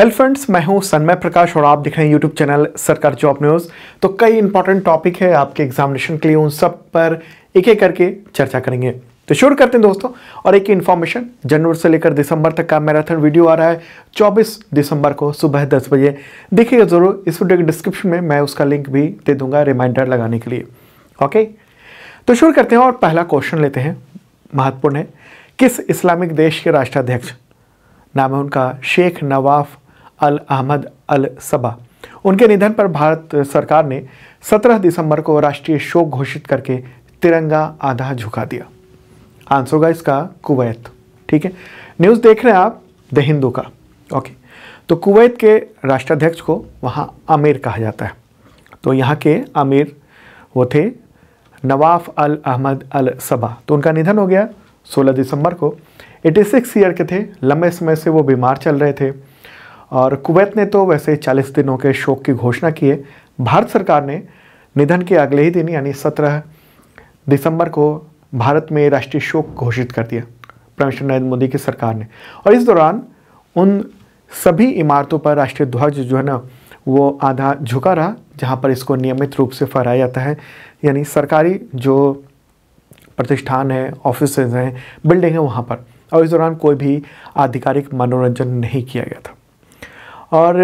Hello friends मैं हूं सन्मय प्रकाश और आप देख रहे हैं यूट्यूब चैनल सरकार जॉब न्यूज़ तो कई इंपॉर्टेंट टॉपिक है आपके एग्जामिनेशन के लिए उन सब पर एक एक करके चर्चा करेंगे तो शुरू करते हैं दोस्तों और एक इन्फॉर्मेशन जनवरी से लेकर दिसंबर तक का मैराथन वीडियो आ रहा है 24 दिसंबर को सुबह दस बजे देखिएगा ज़रूर इस वीडियो के डिस्क्रिप्शन में मैं उसका लिंक भी दे दूंगा रिमाइंडर लगाने के लिए ओके तो शुरू करते हैं और पहला क्वेश्चन लेते हैं महत्वपूर्ण है किस इस्लामिक देश के राष्ट्राध्यक्ष नाम है उनका शेख नवाफ अल अहमद अल सबा उनके निधन पर भारत सरकार ने 17 दिसंबर को राष्ट्रीय शोक घोषित करके तिरंगा आधा झुका दिया आंसर होगा इसका कुवैत ठीक है न्यूज़ देख रहे हैं आप द हिंदू का ओके तो कुवैत के राष्ट्राध्यक्ष को वहाँ आमिर कहा जाता है तो यहाँ के आमिर वो थे नवाफ अल अहमद अल सबा तो उनका निधन हो गया 16 दिसंबर को 86 ईयर के थे लंबे समय से वो बीमार चल रहे थे और कुवैत ने तो वैसे 40 दिनों के शोक की घोषणा की है भारत सरकार ने निधन के अगले ही दिन यानी 17 दिसंबर को भारत में राष्ट्रीय शोक घोषित कर दिया प्रधानमंत्री नरेंद्र मोदी की सरकार ने और इस दौरान उन सभी इमारतों पर राष्ट्रीय ध्वज जो है ना वो आधा झुका रहा जहाँ पर इसको नियमित रूप से फहराया जाता है यानी सरकारी जो प्रतिष्ठान है ऑफिस हैं बिल्डिंग है वहाँ पर और इस दौरान कोई भी आधिकारिक मनोरंजन नहीं किया गया था और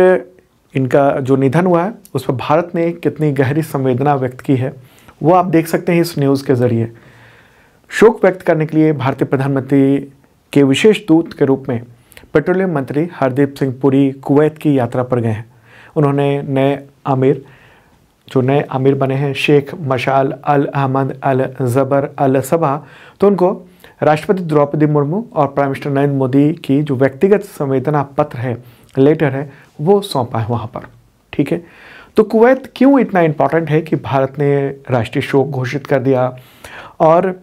इनका जो निधन हुआ है उस पर भारत ने कितनी गहरी संवेदना व्यक्त की है वो आप देख सकते हैं इस न्यूज़ के ज़रिए शोक व्यक्त करने के लिए भारतीय प्रधानमंत्री के विशेष दूत के रूप में पेट्रोलियम मंत्री हरदीप सिंह पुरी कुवैत की यात्रा पर गए हैं उन्होंने नए आमिर जो नए आमिर बने हैं शेख मशाल अल अहमद अल ज़बर अल सबा तो उनको राष्ट्रपति द्रौपदी मुर्मू और प्राइम मिनिस्टर नरेंद्र मोदी की जो व्यक्तिगत संवेदना पत्र है लेटर है वो सौंपा है वहाँ पर ठीक है तो कुवैत क्यों इतना इम्पॉर्टेंट है कि भारत ने राष्ट्रीय शोक घोषित कर दिया और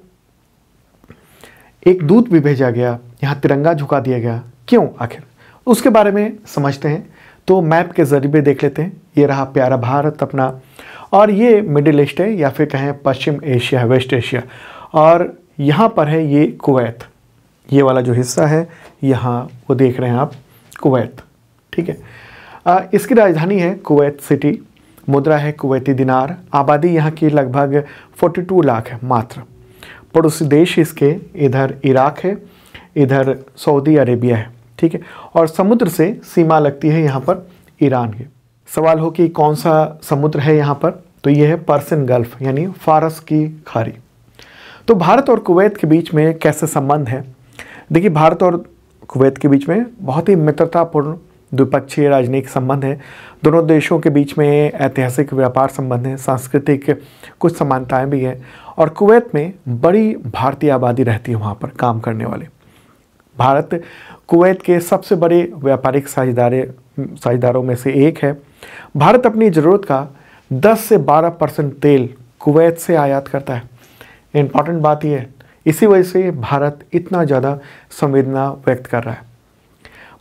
एक दूत भी भेजा गया यहाँ तिरंगा झुका दिया गया क्यों आखिर उसके बारे में समझते हैं तो मैप के ज़रिए देख लेते हैं ये रहा प्यारा भारत अपना और ये मिडिल ईस्ट है या फिर कहें पश्चिम एशिया वेस्ट एशिया और यहाँ पर है ये कुवैत ये वाला जो हिस्सा है यहाँ वो देख रहे हैं आप कुवैत ठीक है आ, इसकी राजधानी है कुवैत सिटी मुद्रा है कुवैती दिनार आबादी यहाँ की लगभग 42 लाख है मात्र पड़ोसी देश इसके इधर इराक है इधर सऊदी अरेबिया है ठीक है और समुद्र से सीमा लगती है यहाँ पर ईरान की सवाल हो कि कौन सा समुद्र है यहाँ पर तो ये है पर्सन गल्फ यानी फारस की खाड़ी तो भारत और कुवैत के बीच में कैसे संबंध है देखिए भारत और कुवैत के बीच में बहुत ही मित्रतापूर्ण द्विपक्षीय राजनीतिक संबंध हैं दोनों देशों के बीच में ऐतिहासिक व्यापार संबंध हैं सांस्कृतिक कुछ समानताएं भी हैं और कुवैत में बड़ी भारतीय आबादी रहती है वहाँ पर काम करने वाले भारत कुवैत के सबसे बड़े व्यापारिक साझेदारे साझेदारों में से एक है भारत अपनी ज़रूरत का 10 से 12 परसेंट तेल कुवैत से आयात करता है इम्पॉर्टेंट बात यह है इसी वजह से भारत इतना ज़्यादा संवेदना व्यक्त कर रहा है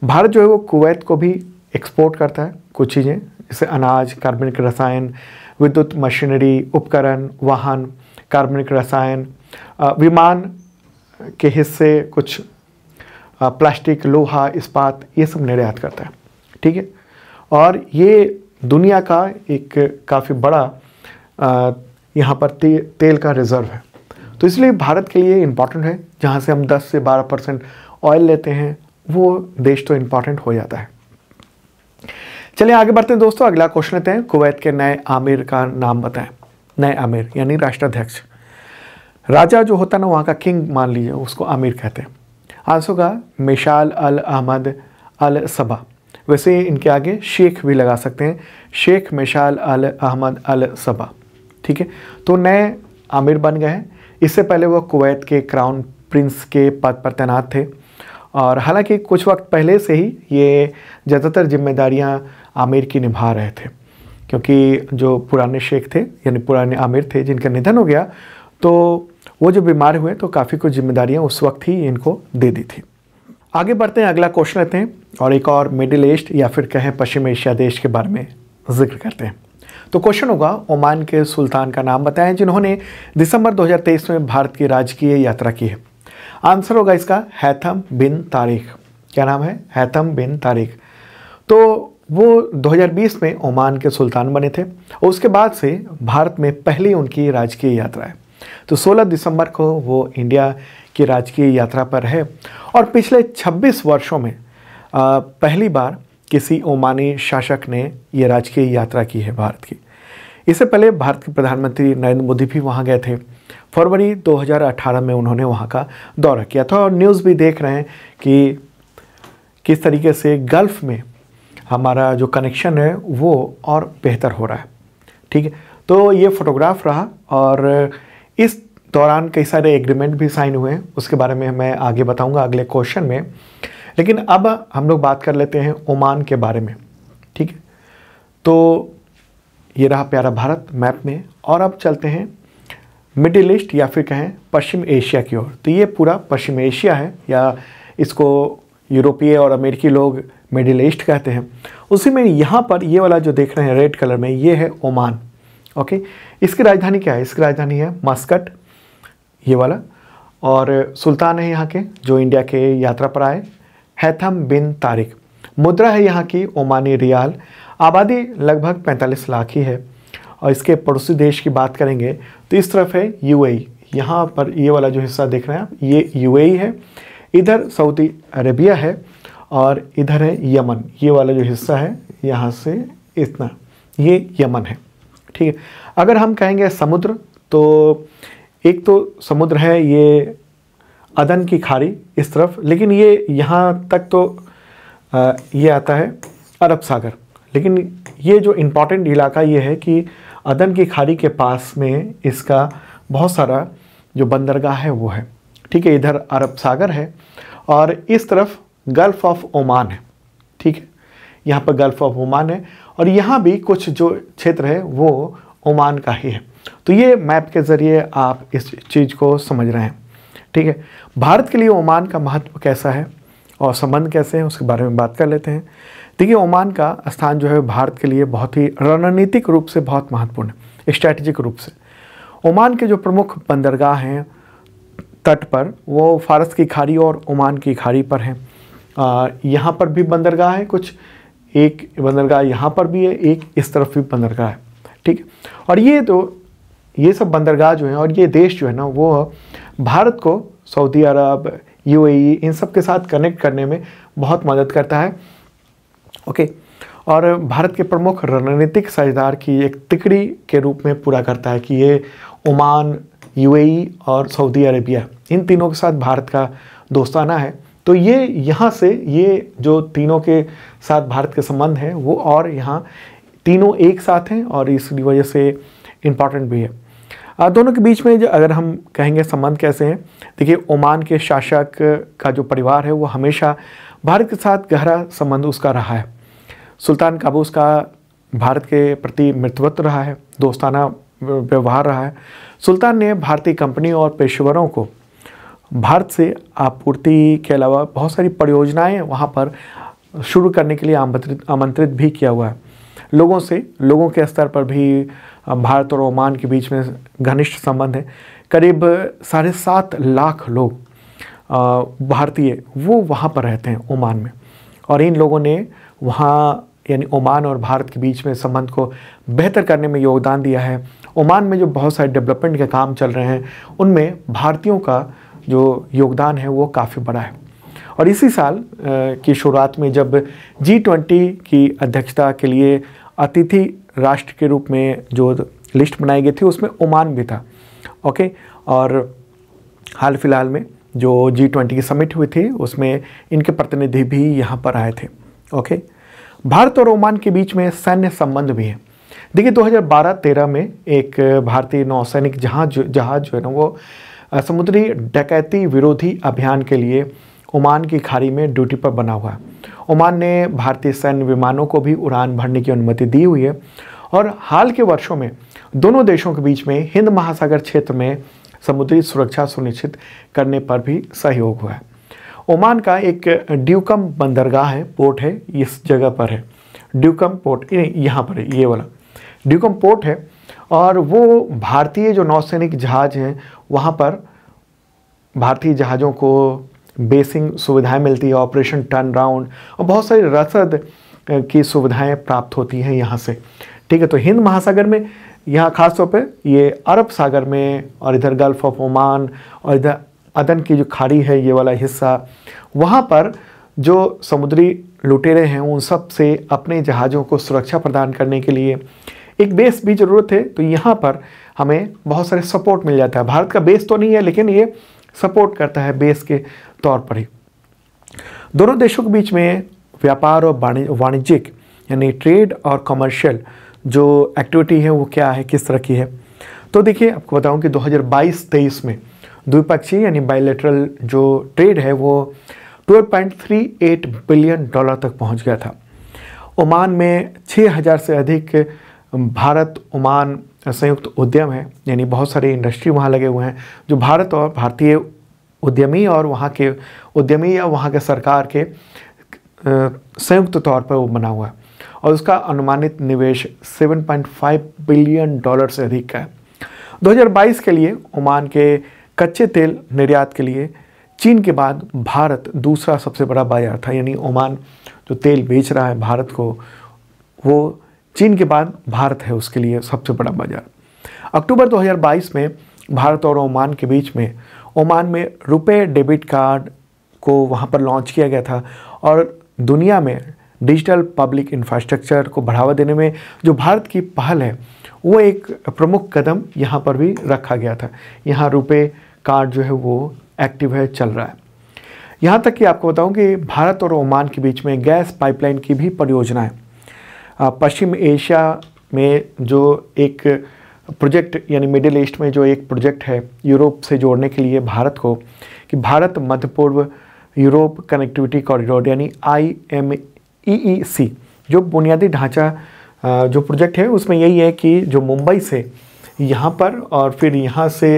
भारत जो है वो कुवैत को भी एक्सपोर्ट करता है कुछ चीज़ें जैसे अनाज कार्बनिक रसायन विद्युत मशीनरी उपकरण वाहन कार्बनिक रसायन विमान के हिस्से कुछ प्लास्टिक लोहा इस्पात ये सब निर्यात करता है ठीक है और ये दुनिया का एक काफ़ी बड़ा यहाँ पर ते, तेल का रिज़र्व है तो इसलिए भारत के लिए इम्पॉर्टेंट है जहाँ से हम 10 से 12 परसेंट ऑयल लेते हैं वो देश तो इंपॉर्टेंट हो जाता है चलिए आगे बढ़ते हैं दोस्तों अगला क्वेश्चन लेते हैं कुवैत के नए आमिर का नाम बताएं नए आमिर यानी राष्ट्राध्यक्ष राजा जो होता है ना वहाँ का किंग मान लीजिए उसको आमिर कहते हैं आंसर का मिशाल अल अहमद अल सबा वैसे इनके आगे शेख भी लगा सकते हैं शेख मिशाल अल अहमद अल सबा ठीक है तो नए आमिर बन गए हैं इससे पहले वह कुवैत के क्राउन प्रिंस के पद पर तैनात थे और हालांकि कुछ वक्त पहले से ही ये ज़्यादातर जिम्मेदारियां आमिर की निभा रहे थे क्योंकि जो पुराने शेख थे यानी पुराने आमिर थे जिनका निधन हो गया तो वो जो बीमार हुए तो काफ़ी कुछ जिम्मेदारियाँ उस वक्त ही इनको दे दी थी आगे बढ़ते हैं अगला क्वेश्चन लेते हैं और एक और मिडिल ईस्ट या फिर कहें पश्चिम एशिया देश के बारे में जिक्र करते हैं तो क्वेश्चन होगा ओमान के सुल्तान का नाम बताएं जिन्होंने दिसंबर 2023 में भारत की राजकीय यात्रा की है आंसर होगा इसका हैथम बिन तारिक क्या नाम है हैथम बिन तारिक तो वो 2020 में ओमान के सुल्तान बने थे और उसके बाद से भारत में पहली उनकी राजकीय यात्रा है तो 16 दिसंबर को वो इंडिया की राजकीय यात्रा पर है और पिछले 26 वर्षों में आ, पहली बार किसी ओमानी शासक ने ये राजकीय यात्रा की है भारत की इससे पहले भारत के प्रधानमंत्री नरेंद्र मोदी भी वहाँ गए थे फरवरी 2018 में उन्होंने वहाँ का दौरा किया था और न्यूज़ भी देख रहे हैं कि किस तरीके से गल्फ़ में हमारा जो कनेक्शन है वो और बेहतर हो रहा है ठीक है तो ये फ़ोटोग्राफ रहा और इस दौरान कई सारे एग्रीमेंट भी साइन हुए हैं उसके बारे में मैं आगे बताऊंगा अगले क्वेश्चन में लेकिन अब हम लोग बात कर लेते हैं ओमान के बारे में ठीक है तो ये रहा प्यारा भारत मैप में और अब चलते हैं मिडिल ईस्ट या फिर कहें पश्चिम एशिया की ओर तो ये पूरा पश्चिम एशिया है या इसको यूरोपीय और अमेरिकी लोग मिडिल ईस्ट कहते हैं उसी में यहाँ पर ये वाला जो देख रहे हैं रेड कलर में ये है ओमान ओके इसकी राजधानी क्या है इसकी राजधानी है मस्कट ये वाला और सुल्तान है यहाँ के जो इंडिया के यात्रा पर आए हैथम बिन तारिक मुद्रा है यहाँ की ओमानी रियाल आबादी लगभग 45 लाख ही है और इसके पड़ोसी देश की बात करेंगे तो इस तरफ है यूएई e। यहाँ पर ये वाला जो हिस्सा देख रहे हैं आप ये यूएई e है इधर सऊदी अरेबिया है और इधर है यमन ये वाला जो हिस्सा है यहाँ से इतना ये यमन है ठीक है अगर हम कहेंगे समुद्र तो एक तो समुद्र है ये अदन की खाड़ी इस तरफ लेकिन ये यहाँ तक तो आ, ये आता है अरब सागर लेकिन ये जो इम्पॉर्टेंट इलाका ये है कि अदन की खाड़ी के पास में इसका बहुत सारा जो बंदरगाह है वो है ठीक है इधर अरब सागर है और इस तरफ गल्फ़ ऑफ ओमान है ठीक है यहाँ पर गल्फ़ ऑफ ओमान है और यहाँ भी कुछ जो क्षेत्र है वो ओमान का ही है तो ये मैप के ज़रिए आप इस चीज़ को समझ रहे हैं ठीक है भारत के लिए ओमान का महत्व कैसा है और संबंध कैसे हैं उसके बारे में बात कर लेते हैं देखिए ओमान का स्थान जो है भारत के लिए बहुत ही रणनीतिक रूप से बहुत महत्वपूर्ण है स्ट्रैटेजिक रूप से ओमान के जो प्रमुख बंदरगाह हैं तट पर वो फारस की खाड़ी और ओमान की खाड़ी पर हैं यहाँ पर भी बंदरगाह है कुछ एक बंदरगाह यहाँ पर भी है एक इस तरफ भी बंदरगाह है ठीक है और ये तो ये सब बंदरगाह जो हैं और ये देश जो है ना वो भारत को सऊदी अरब यूएई इन सब के साथ कनेक्ट करने में बहुत मदद करता है ओके और भारत के प्रमुख रणनीतिक साझेदार की एक तिकड़ी के रूप में पूरा करता है कि ये ओमान यूएई और सऊदी अरेबिया इन तीनों के साथ भारत का दोस्ताना है तो ये यहाँ से ये जो तीनों के साथ भारत के संबंध हैं वो और यहाँ तीनों एक साथ हैं और इसकी वजह से इम्पॉर्टेंट भी है दोनों के बीच में जो अगर हम कहेंगे संबंध कैसे हैं देखिए ओमान के शासक का जो परिवार है वो हमेशा भारत के साथ गहरा संबंध उसका रहा है सुल्तान काबूस का भारत के प्रति मित्रवत्व रहा है दोस्ताना व्यवहार रहा है सुल्तान ने भारतीय कंपनी और पेशेवरों को भारत से आपूर्ति के अलावा बहुत सारी परियोजनाएं वहाँ पर शुरू करने के लिए आमंत्रित आमंत्रित भी किया हुआ है लोगों से लोगों के स्तर पर भी भारत और ओमान के बीच में घनिष्ठ संबंध है करीब साढ़े सात लाख लोग भारतीय वो वहाँ पर रहते हैं ओमान में और इन लोगों ने वहाँ यानी ओमान और भारत के बीच में संबंध को बेहतर करने में योगदान दिया है ओमान में जो बहुत सारे डेवलपमेंट के काम चल रहे हैं उनमें भारतीयों का जो योगदान है वो काफ़ी बड़ा है और इसी साल की शुरुआत में जब जी ट्वेंटी की अध्यक्षता के लिए अतिथि राष्ट्र के रूप में जो लिस्ट बनाई गई थी उसमें ओमान भी था ओके और हाल फिलहाल में जो जी ट्वेंटी की समिट हुई थी उसमें इनके प्रतिनिधि भी यहाँ पर आए थे ओके भारत और ओमान के बीच में सैन्य संबंध भी है देखिए 2012-13 में एक भारतीय नौसैनिक जहाज जहाज जो है ना वो समुद्री डकैती विरोधी अभियान के लिए ओमान की खाड़ी में ड्यूटी पर बना हुआ है ओमान ने भारतीय सैन्य विमानों को भी उड़ान भरने की अनुमति दी हुई है और हाल के वर्षों में दोनों देशों के बीच में हिंद महासागर क्षेत्र में समुद्री सुरक्षा सुनिश्चित करने पर भी सहयोग हुआ है ओमान का एक ड्यूकम बंदरगाह है पोर्ट है इस जगह पर है ड्यूकम पोर्ट यहाँ पर है ये वाला ड्यूकम पोर्ट है और वो भारतीय जो नौसैनिक जहाज़ हैं वहाँ पर भारतीय जहाज़ों को बेसिंग सुविधाएं मिलती है ऑपरेशन टर्न राउंड और बहुत सारी रसद की सुविधाएं प्राप्त होती हैं यहाँ से ठीक है तो हिंद महासागर में यहाँ खासतौर पर ये अरब सागर में और इधर गल्फ़ ऑफ ओमान और इधर अदन की जो खाड़ी है ये वाला हिस्सा वहाँ पर जो समुद्री लुटेरे हैं उन सब से अपने जहाज़ों को सुरक्षा प्रदान करने के लिए एक बेस भी ज़रूरत है तो यहाँ पर हमें बहुत सारे सपोर्ट मिल जाता है भारत का बेस तो नहीं है लेकिन ये सपोर्ट करता है बेस के तौर पर ही दोनों देशों के बीच में व्यापार और वाणिज्यिक यानी ट्रेड और कमर्शियल जो एक्टिविटी है वो क्या है किस तरह की है तो देखिए आपको बताऊं कि 2022-23 में द्विपक्षीय यानी बायोलेटरल जो ट्रेड है वो 12.38 बिलियन डॉलर तक पहुंच गया था ओमान में 6000 से अधिक भारत ओमान संयुक्त उद्यम है यानी बहुत सारे इंडस्ट्री वहाँ लगे हुए हैं जो भारत और भारतीय उद्यमी और वहाँ के उद्यमी या वहाँ के सरकार के संयुक्त तौर पर वो बना हुआ है और उसका अनुमानित निवेश 7.5 बिलियन डॉलर से अधिक का है 2022 के लिए ओमान के कच्चे तेल निर्यात के लिए चीन के बाद भारत दूसरा सबसे बड़ा बाजार था यानी ओमान जो तेल बेच रहा है भारत को वो चीन के बाद भारत है उसके लिए सबसे बड़ा बाजार अक्टूबर 2022 में भारत और ओमान के बीच में ओमान में रुपए डेबिट कार्ड को वहाँ पर लॉन्च किया गया था और दुनिया में डिजिटल पब्लिक इंफ्रास्ट्रक्चर को बढ़ावा देने में जो भारत की पहल है वो एक प्रमुख कदम यहाँ पर भी रखा गया था यहाँ रुपये कार्ड जो है वो एक्टिव है चल रहा है यहाँ तक कि आपको बताऊँ कि भारत और ओमान के बीच में गैस पाइपलाइन की भी परियोजना है पश्चिम एशिया में जो एक प्रोजेक्ट यानी मिडिल ईस्ट में जो एक प्रोजेक्ट है यूरोप से जोड़ने के लिए भारत को कि भारत मध्य पूर्व यूरोप कनेक्टिविटी कॉरिडोर यानी आई एम ई ई सी जो बुनियादी ढांचा जो प्रोजेक्ट है उसमें यही है कि जो मुंबई से यहाँ पर और फिर यहाँ से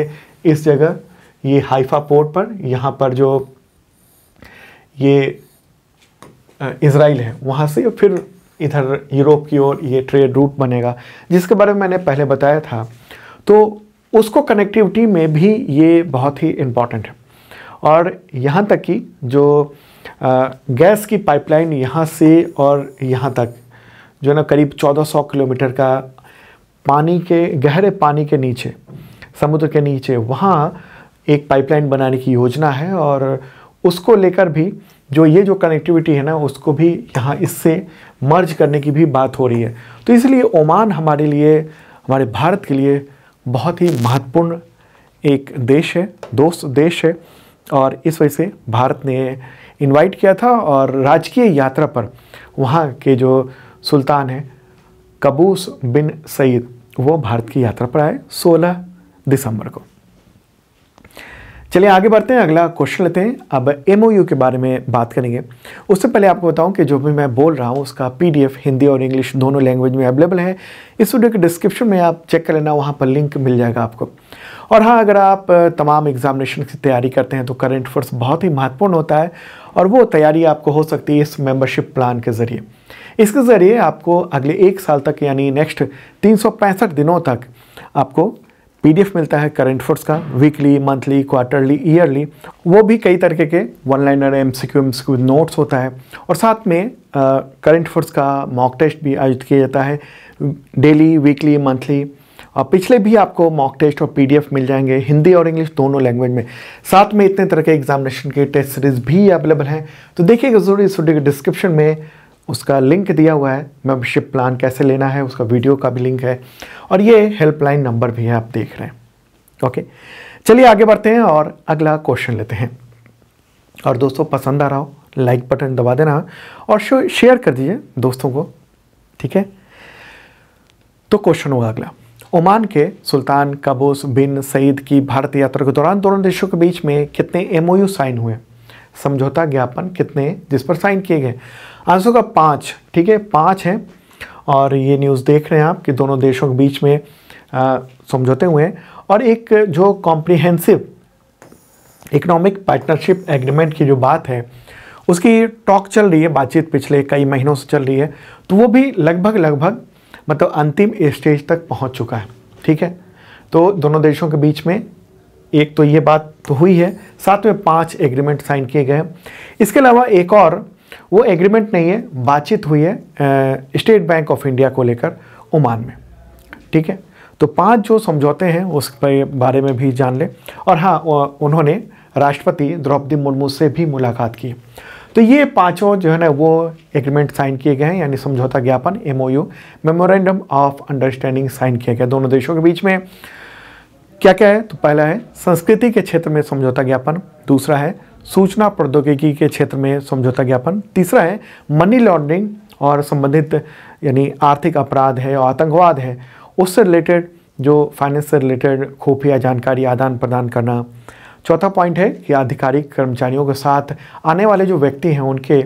इस जगह ये हाइफा पोर्ट पर यहाँ पर जो ये इसराइल है वहाँ से फिर इधर यूरोप की ओर ये ट्रेड रूट बनेगा जिसके बारे में मैंने पहले बताया था तो उसको कनेक्टिविटी में भी ये बहुत ही इम्पॉर्टेंट है और यहाँ तक कि जो गैस की पाइपलाइन यहाँ से और यहाँ तक जो है ना करीब 1400 किलोमीटर का पानी के गहरे पानी के नीचे समुद्र के नीचे वहाँ एक पाइपलाइन बनाने की योजना है और उसको लेकर भी जो ये जो कनेक्टिविटी है ना उसको भी यहाँ इससे मर्ज करने की भी बात हो रही है तो इसलिए ओमान हमारे लिए हमारे भारत के लिए बहुत ही महत्वपूर्ण एक देश है दोस्त देश है और इस वजह से भारत ने इनवाइट किया था और राजकीय यात्रा पर वहाँ के जो सुल्तान हैं कबूस बिन सईद वो भारत की यात्रा पर आए 16 दिसंबर को चलिए आगे बढ़ते हैं अगला क्वेश्चन लेते हैं अब एम के बारे में बात करेंगे उससे पहले आपको बताऊं कि जो भी मैं बोल रहा हूं उसका पीडीएफ हिंदी और इंग्लिश दोनों लैंग्वेज में अवेलेबल है इस वीडियो के डिस्क्रिप्शन में आप चेक कर लेना वहां पर लिंक मिल जाएगा आपको और हाँ अगर आप तमाम एग्जामिनेशन की तैयारी करते हैं तो करंट अफेयर्स बहुत ही महत्वपूर्ण होता है और वो तैयारी आपको हो सकती है इस मेम्बरशिप प्लान के ज़रिए इसके ज़रिए आपको अगले एक साल तक यानी नेक्स्ट तीन दिनों तक आपको पीडीएफ मिलता है करंट फोर्स का वीकली मंथली क्वार्टरली ईयरली वो भी कई तरीके के one liner M C Q M C notes होता है और साथ में करंट फोर्स का मॉक टेस्ट भी आयोजित किया जाता है डेली वीकली मंथली और पिछले भी आपको मॉक टेस्ट और पीडीएफ मिल जाएंगे हिंदी और इंग्लिश दोनों लैंग्वेज में साथ में इतने तरह के एग्जामिनेशन के टेस्ट सीरीज भी अवेलेबल हैं तो देखिएगा जरूर इस वीडियो के डिस्क्रिप्शन में उसका लिंक दिया हुआ है मेंबरशिप प्लान कैसे लेना है उसका वीडियो का भी लिंक है और ये हेल्पलाइन नंबर भी है आप देख रहे हैं ओके चलिए आगे बढ़ते हैं और अगला क्वेश्चन लेते हैं और दोस्तों पसंद आ रहा हो लाइक बटन दबा देना और शेयर कर दीजिए दोस्तों को ठीक है तो क्वेश्चन होगा अगला ओमान के सुल्तान कबूस बिन सईद की भारत यात्रा के दौरान दोनों देशों के बीच में कितने एमओयू साइन हुए समझौता ज्ञापन कितने जिस पर साइन किए गए आंसर का पाँच ठीक है पाँच हैं और ये न्यूज़ देख रहे हैं आप कि दोनों देशों के बीच में समझौते हुए हैं और एक जो कॉम्प्रिहेंसिव इकोनॉमिक पार्टनरशिप एग्रीमेंट की जो बात है उसकी टॉक चल रही है बातचीत पिछले कई महीनों से चल रही है तो वो भी लगभग लगभग मतलब अंतिम स्टेज तक पहुंच चुका है ठीक है तो दोनों देशों के बीच में एक तो ये बात तो हुई है साथ में पांच एग्रीमेंट साइन किए गए हैं इसके अलावा एक और वो एग्रीमेंट नहीं है बातचीत हुई है स्टेट बैंक ऑफ इंडिया को लेकर ओमान में ठीक है तो पांच जो समझौते हैं उसके बारे में भी जान लें और हाँ उन्होंने राष्ट्रपति द्रौपदी मुर्मू से भी मुलाकात की तो ये पांचों जो है ना वो एग्रीमेंट साइन किए गए हैं यानी समझौता ज्ञापन M O U memorandum of understanding sign किया गया दोनों देशों के बीच में क्या क्या है तो पहला है संस्कृति के क्षेत्र में समझौता ज्ञापन दूसरा है सूचना प्रौद्योगिकी के क्षेत्र में समझौता ज्ञापन तीसरा है मनी लॉन्ड्रिंग और संबंधित यानी आर्थिक अपराध है और आतंकवाद है उससे रिलेटेड जो फाइनेंस से रिलेटेड खुफिया जानकारी आदान प्रदान करना चौथा पॉइंट है कि आधिकारिक कर्मचारियों के साथ आने वाले जो व्यक्ति हैं उनके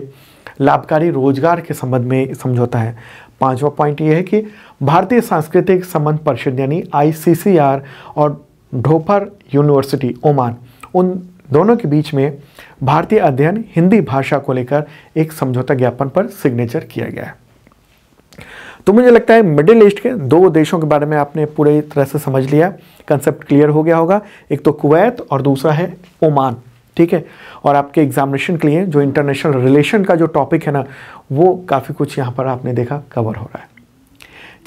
लाभकारी रोजगार के संबंध में समझौता है पांचवा पॉइंट ये है कि भारतीय सांस्कृतिक संबंध परिषद यानी आईसीसीआर और ढोपर यूनिवर्सिटी ओमान उन दोनों के बीच में भारतीय अध्ययन हिंदी भाषा को लेकर एक समझौता ज्ञापन पर सिग्नेचर किया गया है तो मुझे लगता है मिडिल ईस्ट के दो देशों के बारे में आपने पूरी तरह से समझ लिया कंसेप्ट क्लियर हो गया होगा एक तो कुवैत और दूसरा है ओमान ठीक है और आपके एग्जामिनेशन के लिए जो इंटरनेशनल रिलेशन का जो टॉपिक है ना वो काफ़ी कुछ यहाँ पर आपने देखा कवर हो रहा है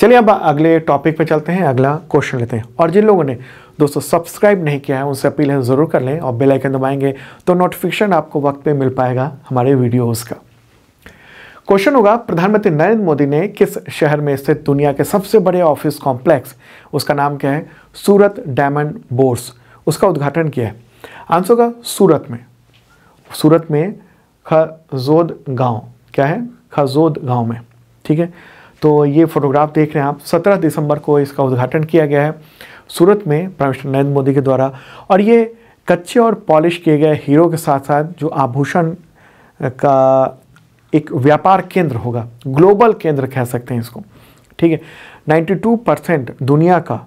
चलिए अब अगले टॉपिक पे चलते हैं अगला क्वेश्चन लेते हैं और जिन लोगों ने दोस्तों सब्सक्राइब नहीं किया है उनसे अपील है ज़रूर कर लें और बेल आइकन दबाएंगे तो नोटिफिकेशन आपको वक्त पे मिल पाएगा हमारे वीडियोस का क्वेश्चन होगा प्रधानमंत्री नरेंद्र मोदी ने किस शहर में स्थित दुनिया के सबसे बड़े ऑफिस कॉम्प्लेक्स उसका नाम क्या है सूरत डायमंड बोर्स उसका उद्घाटन किया है आंसर होगा सूरत में सूरत में खजोद गाँव क्या है खजोद गाँव में ठीक है तो ये फोटोग्राफ देख रहे हैं आप 17 दिसंबर को इसका उद्घाटन किया गया है सूरत में प्राइम मिनिस्टर नरेंद्र मोदी के द्वारा और ये कच्चे और पॉलिश किए गए हीरो के साथ साथ जो आभूषण का एक व्यापार केंद्र होगा ग्लोबल केंद्र कह सकते हैं इसको ठीक है 92 परसेंट दुनिया का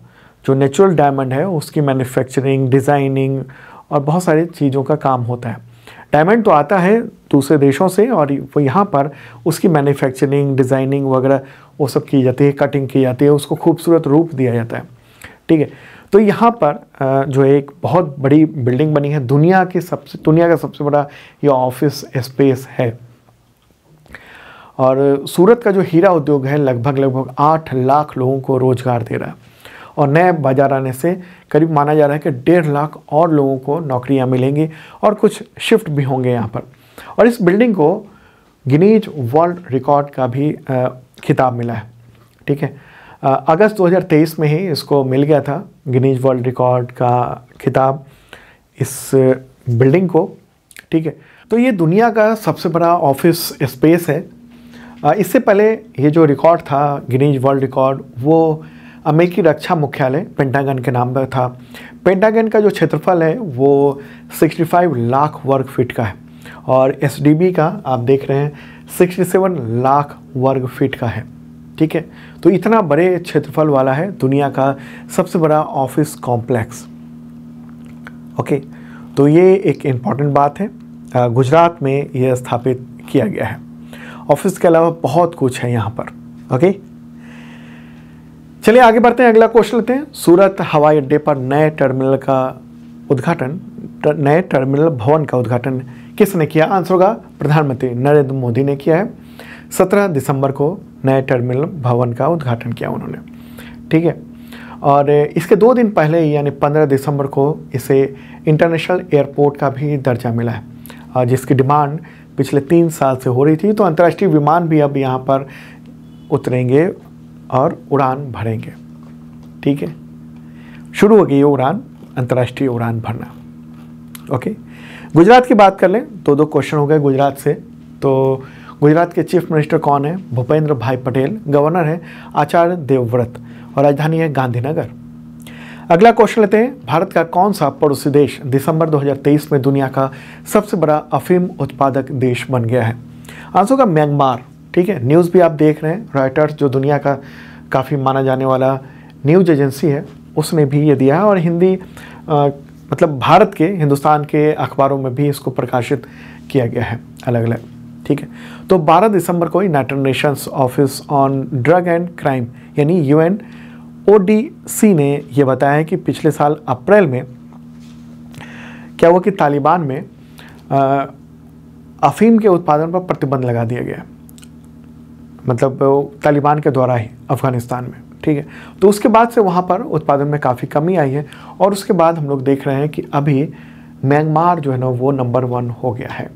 जो नेचुरल डायमंड है उसकी मैन्युफैक्चरिंग डिज़ाइनिंग और बहुत सारी चीज़ों का काम होता है डायमंड तो आता है दूसरे देशों से और वो यहाँ पर उसकी मैन्युफैक्चरिंग डिज़ाइनिंग वगैरह वो सब की जाती है कटिंग की जाती है उसको खूबसूरत रूप दिया जाता है ठीक है तो यहाँ पर जो एक बहुत बड़ी बिल्डिंग बनी है दुनिया के सबसे दुनिया का सबसे बड़ा ये ऑफिस स्पेस है और सूरत का जो हीरा उद्योग है लगभग लगभग आठ लाख लोगों को रोज़गार दे रहा है और नए बाजार आने से करीब माना जा रहा है कि डेढ़ लाख और लोगों को नौकरियां मिलेंगी और कुछ शिफ्ट भी होंगे यहाँ पर और इस बिल्डिंग को गिनीज वर्ल्ड रिकॉर्ड का भी खिताब मिला है ठीक है अगस्त 2023 में ही इसको मिल गया था गिनीज वर्ल्ड रिकॉर्ड का खिताब इस बिल्डिंग को ठीक है तो ये दुनिया का सबसे बड़ा ऑफिस स्पेस है इससे पहले ये जो रिकॉर्ड था गिनीज वर्ल्ड रिकॉर्ड वो अमेरिकी रक्षा मुख्यालय पेंटागन के नाम पर था पेंटागन का जो क्षेत्रफल है वो 65 लाख वर्ग फीट का है और एस का आप देख रहे हैं 67 लाख वर्ग फीट का है ठीक है तो इतना बड़े क्षेत्रफल वाला है दुनिया का सबसे बड़ा ऑफिस कॉम्प्लेक्स ओके तो ये एक इम्पॉर्टेंट बात है गुजरात में यह स्थापित किया गया है ऑफिस के अलावा बहुत कुछ है यहाँ पर ओके चलिए आगे बढ़ते हैं अगला क्वेश्चन लेते हैं सूरत हवाई अड्डे पर नए टर्मिनल का उद्घाटन नए टर्मिनल भवन का उद्घाटन किसने किया आंसर होगा प्रधानमंत्री नरेंद्र मोदी ने किया है सत्रह दिसंबर को नए टर्मिनल भवन का उद्घाटन किया उन्होंने ठीक है और इसके दो दिन पहले यानी 15 दिसंबर को इसे इंटरनेशनल एयरपोर्ट का भी दर्जा मिला है और जिसकी डिमांड पिछले तीन साल से हो रही थी तो अंतर्राष्ट्रीय विमान भी अब यहाँ पर उतरेंगे और उड़ान भरेंगे ठीक है शुरू होगी ये उड़ान अंतर्राष्ट्रीय उड़ान भरना ओके गुजरात की बात कर लें तो दो क्वेश्चन हो गए गुजरात से तो गुजरात के चीफ मिनिस्टर कौन है भूपेंद्र भाई पटेल गवर्नर है आचार्य देवव्रत और राजधानी है गांधीनगर अगला क्वेश्चन लेते हैं भारत का कौन सा पड़ोसी देश दिसंबर 2023 में दुनिया का सबसे बड़ा अफीम उत्पादक देश बन गया है आंसर का म्यांमार ठीक है न्यूज़ भी आप देख रहे हैं रॉयटर्स जो दुनिया का काफ़ी माना जाने वाला न्यूज एजेंसी है उसने भी ये दिया है और हिंदी आ, मतलब भारत के हिंदुस्तान के अखबारों में भी इसको प्रकाशित किया गया है अलग अलग ठीक है तो 12 दिसंबर को United Nations office on drug and crime यानी यूएन ओडीसी ने यह बताया है कि पिछले साल अप्रैल में क्या हुआ कि तालिबान में अफीम के उत्पादन पर प्रतिबंध लगा दिया गया है मतलब तालिबान के द्वारा ही अफ़गानिस्तान में ठीक है तो उसके बाद से वहाँ पर उत्पादन में काफ़ी कमी आई है और उसके बाद हम लोग देख रहे हैं कि अभी म्यांमार जो है ना वो नंबर वन हो गया है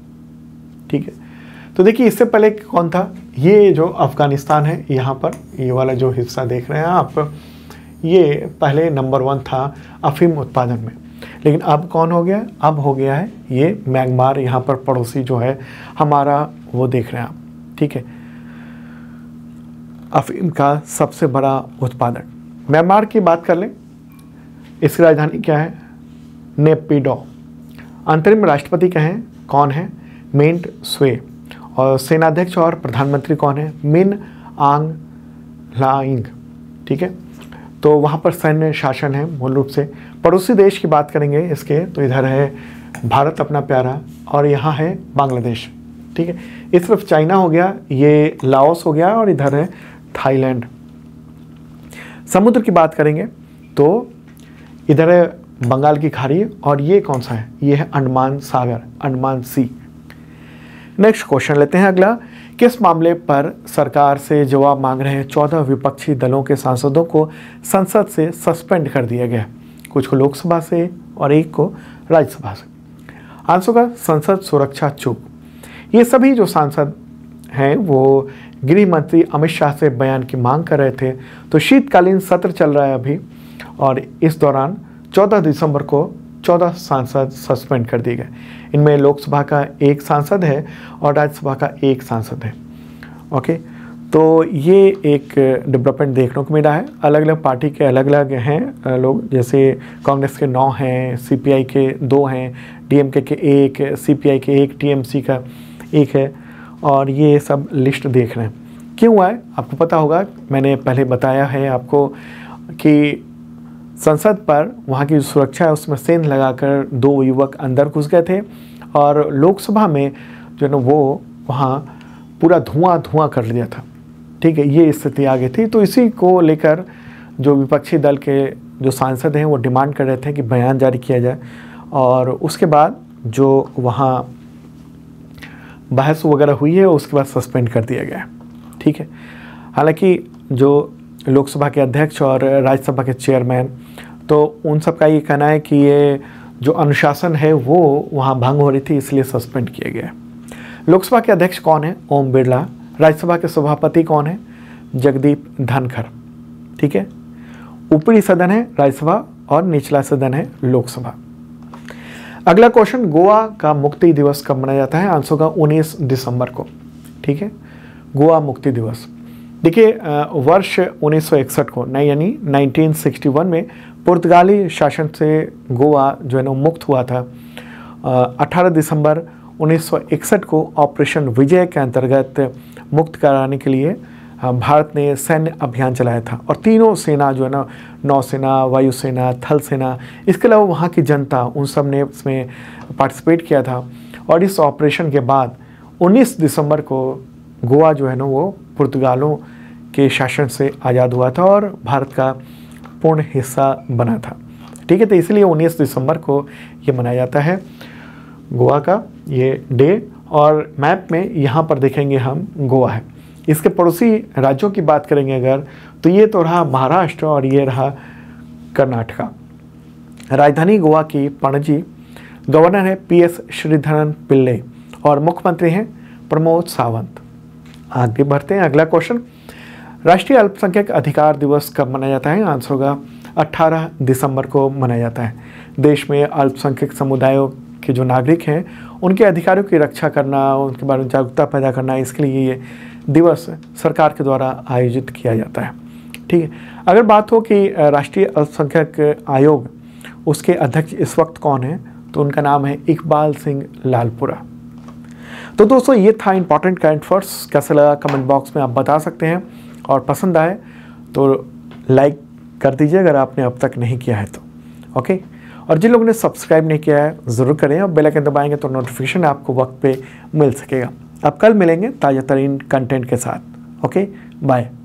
ठीक है तो देखिए इससे पहले कौन था ये जो अफ़गानिस्तान है यहाँ पर ये वाला जो हिस्सा देख रहे हैं आप ये पहले नंबर वन था अफीम उत्पादन में लेकिन अब कौन हो गया अब हो गया है ये म्यांमार यहाँ पर पड़ोसी जो है हमारा वो देख रहे हैं आप ठीक है अफीम का सबसे बड़ा उत्पादक म्यांमार की बात कर लें इसकी राजधानी क्या है नेपिडो अंतरिम राष्ट्रपति कहें कौन है मिंट स्वे और सेनाध्यक्ष और प्रधानमंत्री कौन है मिन आंग लाइंग ठीक है तो वहाँ पर सैन्य शासन है मूल रूप से पड़ोसी देश की बात करेंगे इसके तो इधर है भारत अपना प्यारा और यहाँ है बांग्लादेश ठीक है इस तरफ चाइना हो गया ये लाओस हो गया और इधर है थाईलैंड समुद्र की बात करेंगे तो इधर है बंगाल की खाड़ी और ये कौन सा है ये है अंडमान सागर अंडमान सी नेक्स्ट क्वेश्चन लेते हैं अगला किस मामले पर सरकार से जवाब मांग रहे हैं चौदह विपक्षी दलों के सांसदों को संसद से सस्पेंड कर दिया गया कुछ को लोकसभा से और एक को राज्यसभा से आंसर का संसद सुरक्षा चूक ये सभी जो सांसद हैं वो गृह मंत्री अमित शाह से बयान की मांग कर रहे थे तो शीतकालीन सत्र चल रहा है अभी और इस दौरान 14 दिसंबर को 14 सांसद सस्पेंड कर दिए गए इनमें लोकसभा का एक सांसद है और राज्यसभा का एक सांसद है ओके तो ये एक डेवलपमेंट देखने को मिला है अलग अलग पार्टी के अलग अलग हैं लोग जैसे कांग्रेस के नौ हैं सीपीआई के दो हैं डीएमके के एक सीपीआई के एक टीएमसी का एक है और ये सब लिस्ट देख रहे हैं क्यों आए आपको पता होगा मैंने पहले बताया है आपको कि संसद पर वहाँ की सुरक्षा है उसमें सेंध लगाकर दो युवक अंदर घुस गए थे और लोकसभा में जो है ना वो वहाँ पूरा धुआं धुआं कर लिया था ठीक है ये स्थिति आ गई थी तो इसी को लेकर जो विपक्षी दल के जो सांसद हैं वो डिमांड कर रहे थे कि बयान जारी किया जाए और उसके बाद जो वहाँ बहस वगैरह हुई है और उसके बाद सस्पेंड कर दिया गया ठीक है हालांकि जो लोकसभा के अध्यक्ष और राज्यसभा के चेयरमैन तो उन सब का ये कहना है कि ये जो अनुशासन है वो वहाँ भंग हो रही थी इसलिए सस्पेंड किया गया लोकसभा के अध्यक्ष कौन है ओम बिरला राज्यसभा के सभापति कौन है जगदीप धनखड़ ठीक है ऊपरी सदन है राज्यसभा और निचला सदन है लोकसभा अगला क्वेश्चन गोवा का मुक्ति दिवस कब मनाया जाता है आंसर का 19 दिसंबर को ठीक है गोवा मुक्ति दिवस देखिए वर्ष 1961 को नहीं यानी 1961 में पुर्तगाली शासन से गोवा जो है ना मुक्त हुआ था अठारह दिसंबर 1961 को ऑपरेशन विजय के अंतर्गत मुक्त कराने के लिए हाँ, भारत ने सैन्य अभियान चलाया था और तीनों सेना जो है ना नौसेना वायुसेना थल सेना इसके अलावा वहाँ की जनता उन सब ने इसमें पार्टिसिपेट किया था और इस ऑपरेशन के बाद 19 दिसंबर को गोवा जो है ना वो पुर्तगालों के शासन से आज़ाद हुआ था और भारत का पूर्ण हिस्सा बना था ठीक है तो इसलिए 19 दिसंबर को ये मनाया जाता है गोवा का ये डे और मैप में यहाँ पर देखेंगे हम गोवा है इसके पड़ोसी राज्यों की बात करेंगे अगर तो ये तो रहा महाराष्ट्र और ये रहा कर्नाटका राजधानी गोवा की पणजी गवर्नर है पी एस श्रीधरन पिल्ले और मुख्यमंत्री हैं प्रमोद सावंत आगे बढ़ते हैं अगला क्वेश्चन राष्ट्रीय अल्पसंख्यक अधिकार दिवस कब मनाया जाता है आंसर होगा 18 दिसंबर को मनाया जाता है देश में अल्पसंख्यक समुदायों के जो नागरिक हैं उनके अधिकारों की रक्षा करना उनके बारे में जागरूकता पैदा करना इसके लिए ये दिवस सरकार के द्वारा आयोजित किया जाता है ठीक है अगर बात हो कि राष्ट्रीय अल्पसंख्यक आयोग उसके अध्यक्ष इस वक्त कौन है तो उनका नाम है इकबाल सिंह लालपुरा तो दोस्तों ये था इंपॉर्टेंट करंट फर्स कैसा लगा कमेंट बॉक्स में आप बता सकते हैं और पसंद आए तो लाइक कर दीजिए अगर आपने अब तक नहीं किया है तो ओके और जिन लोगों ने सब्सक्राइब नहीं किया है ज़रूर करें और बेल आइकन दबाएंगे तो नोटिफिकेशन आपको वक्त पे मिल सकेगा अब कल मिलेंगे ताज़ा तरीन कंटेंट के साथ ओके बाय